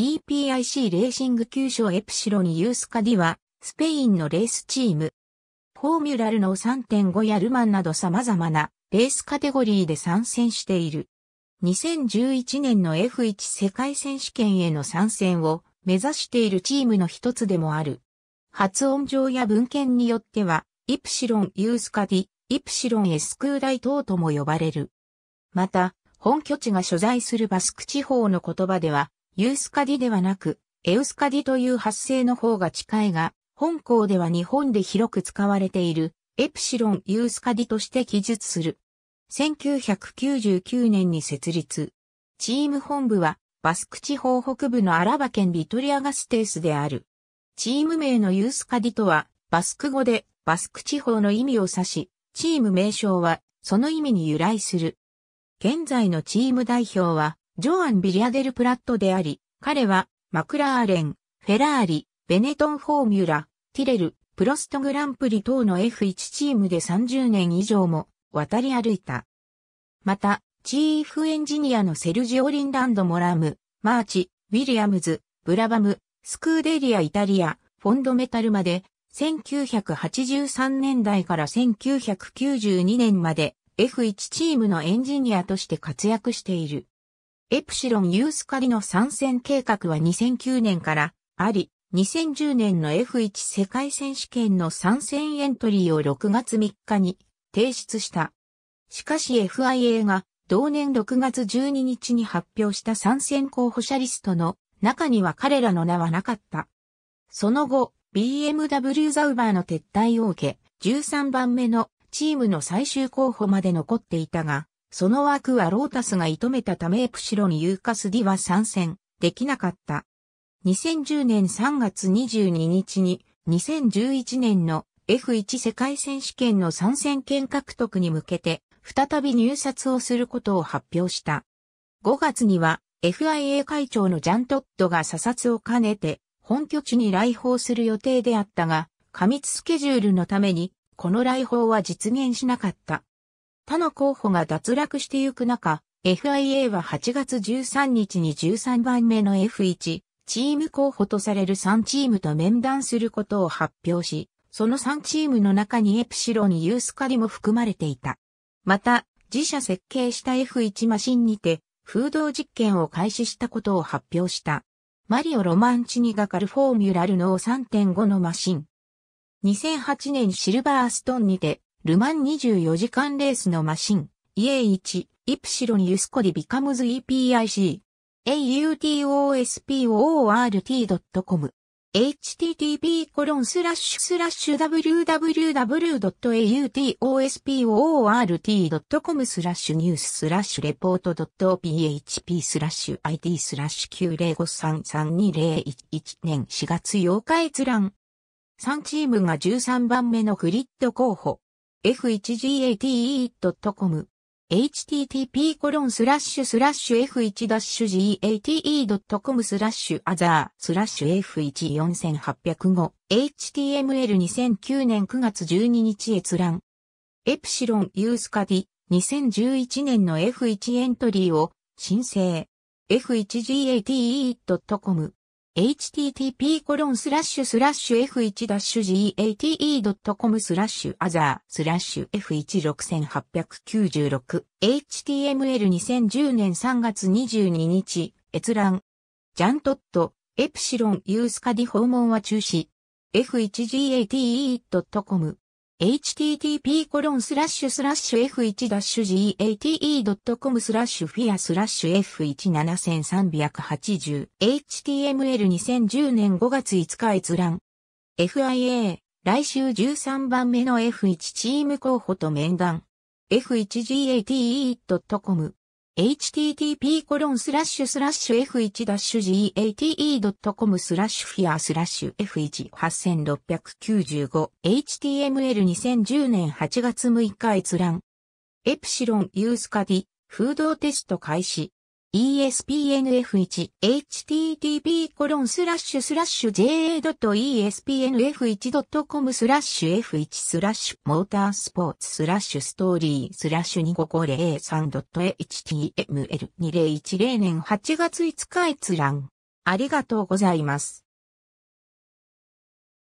EPIC レーシング急所エプシロンユースカディは、スペインのレースチーム。フォーミュラルの3.5やルマンなど様々なレースカテゴリーで参戦している。2011年の F1 世界選手権への参戦を目指しているチームの一つでもある。発音上や文献によっては、イプシロンユースカディ、イプシロンエスクーライ等とも呼ばれる。また、本拠地が所在するバスク地方の言葉では、ユースカディではなく、エウスカディという発声の方が近いが、本校では日本で広く使われている、エプシロンユースカディとして記述する。1999年に設立。チーム本部は、バスク地方北部のアラバ県ビトリアガステースである。チーム名のユースカディとは、バスク語で、バスク地方の意味を指し、チーム名称は、その意味に由来する。現在のチーム代表は、ジョアン・ビリアデル・プラットであり、彼は、マクラーレン、フェラーリ、ベネトン・フォーミュラ、ティレル、プロストグランプリ等の F1 チームで30年以上も渡り歩いた。また、チーフエンジニアのセルジオ・リンランド・モラム、マーチ、ウィリアムズ、ブラバム、スクーデリア・イタリア、フォンドメタルまで、1983年代から1992年まで F1 チームのエンジニアとして活躍している。エプシロンユースカリの参戦計画は2009年からあり、2010年の F1 世界選手権の参戦エントリーを6月3日に提出した。しかし FIA が同年6月12日に発表した参戦候補者リストの中には彼らの名はなかった。その後、BMW ザウバーの撤退を受け、13番目のチームの最終候補まで残っていたが、その枠はロータスが射止めたためエプシロンユーカスディは参戦できなかった。2010年3月22日に2011年の F1 世界選手権の参戦権獲得に向けて再び入札をすることを発表した。5月には FIA 会長のジャントッドが査察を兼ねて本拠地に来訪する予定であったが過密スケジュールのためにこの来訪は実現しなかった。他の候補が脱落してゆく中、FIA は8月13日に13番目の F1 チーム候補とされる3チームと面談することを発表し、その3チームの中にエプシロンユースカリも含まれていた。また、自社設計した F1 マシンにて、風洞実験を開始したことを発表した。マリオ・ロマンチにがかるフォーミュラルの3.5のマシン。2008年シルバーストンにてルマン24時間レースのマシン、EA1、イプシロンユスコディビカムズ EPIC、autosporT.com、http コロンスラッシュスラッシュ www.autosport.com スラッシュニューススラッシュレポート .php スラッシュ IT スラッシュ905332011年4月8日閲覧。3チームが13番目のフリット候補。f1gate.com http コロンスラッシュスラッシュ f1-gate.com スラッシュアザースラッシュ f14805 html2009 年9月12日閲覧エプシロンユースカディ2011年の f1 エントリーを申請 f1gate.com http://f1-gate.com スラッシュアザースラッシュ f16896 html2010 年3月22日閲覧ジャントットエプシロンユースカディ訪問は中止 f1gate.com http コロンスラッシュスラッシュ f1-gate.com スラッシュフィアスラッシュ f17380 html2010 年5月5日閲覧 FIA 来週13番目の F1 チーム候補と面談 f1gate.com http://f1-gate.com スラッシュフィアスラッシュ f18695 html2010 年8月6日閲覧エプシロンユースカディフードテスト開始 ESPNF1 http コロンスラッシュスラッシュ ja.espnf1.com スラッシュ f1 スラッシュモータースポーツスラッシュストーリースラッシュ 2503.html2010 年8月5日閲覧ありがとうございます。